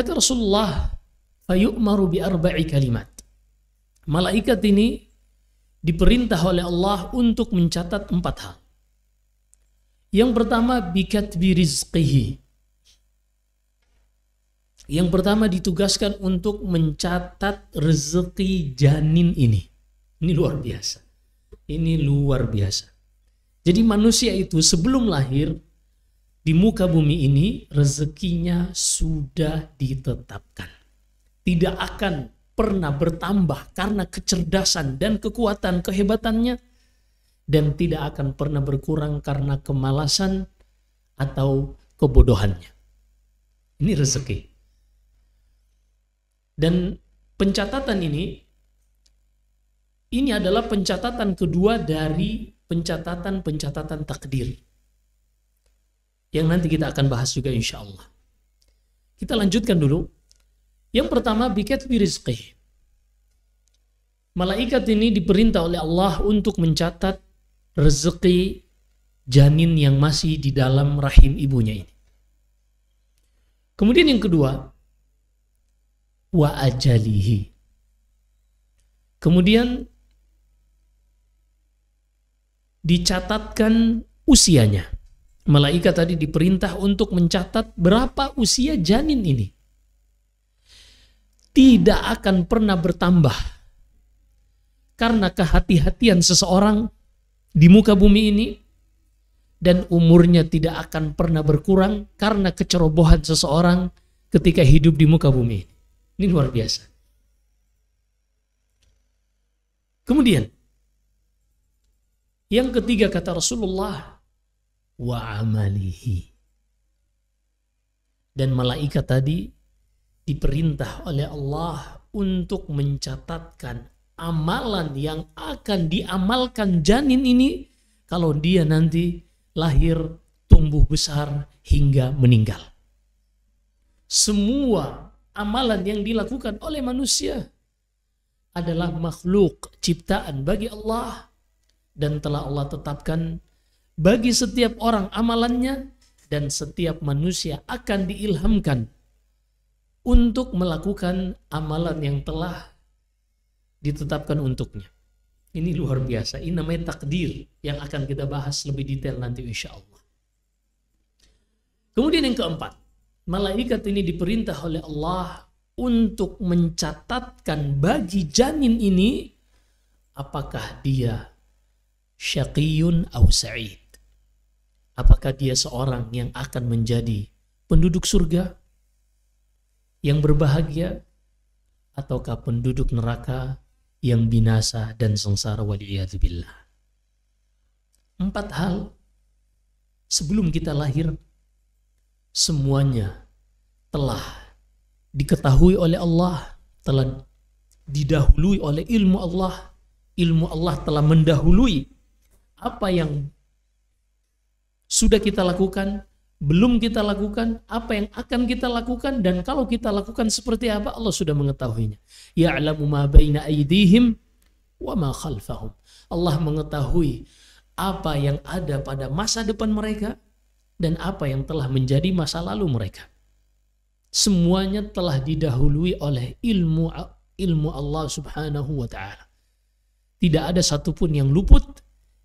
Kata Rasulullah, fayu'maru bi arba'i kalimat. Malaikat ini diperintah oleh Allah untuk mencatat empat hal. Yang pertama, bikat birizqihi. Yang pertama ditugaskan untuk mencatat rezeki janin ini. Ini luar biasa. Ini luar biasa. Jadi manusia itu sebelum lahir di muka bumi ini rezekinya sudah ditetapkan. Tidak akan pernah bertambah karena kecerdasan dan kekuatan kehebatannya dan tidak akan pernah berkurang karena kemalasan atau kebodohannya. Ini rezeki. Dan pencatatan ini ini adalah pencatatan kedua dari pencatatan-pencatatan takdir yang nanti kita akan bahas juga insya Allah. Kita lanjutkan dulu. Yang pertama, bikat birizqih. Malaikat ini diperintah oleh Allah untuk mencatat rezeki janin yang masih di dalam rahim ibunya ini. Kemudian yang kedua, wa ajalihi. Kemudian dicatatkan usianya. Malaikat tadi diperintah untuk mencatat berapa usia janin ini. Tidak akan pernah bertambah. Karena kehati-hatian seseorang di muka bumi ini dan umurnya tidak akan pernah berkurang karena kecerobohan seseorang ketika hidup di muka bumi. Ini luar biasa. Kemudian, yang ketiga kata Rasulullah wa amalihi. Dan malaikat tadi diperintah oleh Allah untuk mencatatkan amalan yang akan diamalkan janin ini kalau dia nanti lahir, tumbuh besar hingga meninggal. Semua amalan yang dilakukan oleh manusia adalah makhluk ciptaan bagi Allah dan telah Allah tetapkan bagi setiap orang amalannya dan setiap manusia akan diilhamkan untuk melakukan amalan yang telah ditetapkan untuknya. Ini luar biasa. Ini namanya takdir yang akan kita bahas lebih detail nanti insya Allah. Kemudian yang keempat, malaikat ini diperintah oleh Allah untuk mencatatkan bagi janin ini apakah dia syaqiyun atau sa'id apakah dia seorang yang akan menjadi penduduk surga yang berbahagia ataukah penduduk neraka yang binasa dan sengsara waliyadzubillah. Empat hal sebelum kita lahir semuanya telah diketahui oleh Allah, telah didahului oleh ilmu Allah. Ilmu Allah telah mendahului apa yang sudah kita lakukan, belum kita lakukan, apa yang akan kita lakukan dan kalau kita lakukan seperti apa Allah sudah mengetahuinya. Ya'lamu ma baina aydihim wa ma khalfahum. Allah mengetahui apa yang ada pada masa depan mereka dan apa yang telah menjadi masa lalu mereka. Semuanya telah didahului oleh ilmu ilmu Allah Subhanahu wa taala. Tidak ada satupun yang luput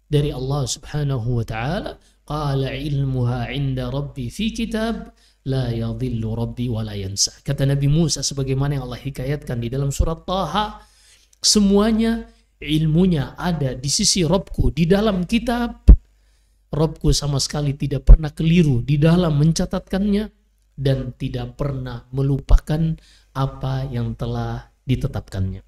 dari Allah Subhanahu wa taala Qala ilmuha inda rabbi fi kitab la yadhillu rabbi wa la yansa. Kata Nabi Musa sebagaimana yang Allah hikayatkan di dalam surat Taha, semuanya ilmunya ada di sisi Robku di dalam kitab. Robku sama sekali tidak pernah keliru di dalam mencatatkannya dan tidak pernah melupakan apa yang telah ditetapkannya.